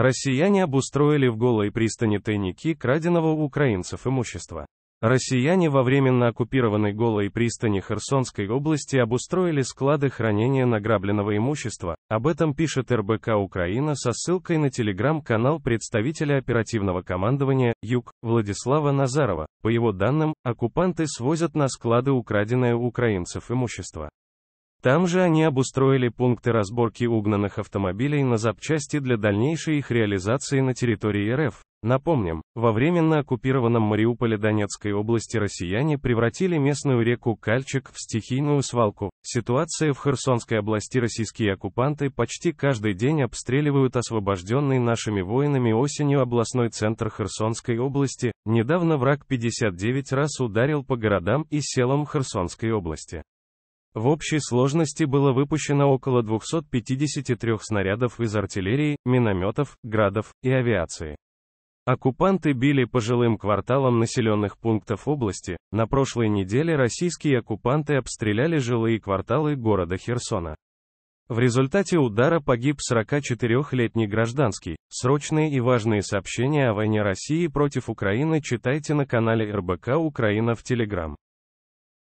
Россияне обустроили в голой пристани тайники краденого у украинцев имущества. Россияне во временно оккупированной голой пристани Херсонской области обустроили склады хранения награбленного имущества, об этом пишет РБК Украина со ссылкой на телеграм-канал представителя оперативного командования «Юг» Владислава Назарова. По его данным, оккупанты свозят на склады украденное у украинцев имущество. Там же они обустроили пункты разборки угнанных автомобилей на запчасти для дальнейшей их реализации на территории РФ. Напомним, во временно оккупированном Мариуполе Донецкой области россияне превратили местную реку Кальчик в стихийную свалку. Ситуация в Херсонской области российские оккупанты почти каждый день обстреливают освобожденный нашими воинами осенью областной центр Херсонской области. Недавно враг 59 раз ударил по городам и селам Херсонской области. В общей сложности было выпущено около 253 снарядов из артиллерии, минометов, градов и авиации. Оккупанты били по жилым кварталам населенных пунктов области. На прошлой неделе российские оккупанты обстреляли жилые кварталы города Херсона. В результате удара погиб 44-летний гражданский. Срочные и важные сообщения о войне России против Украины читайте на канале РБК Украина в Телеграм.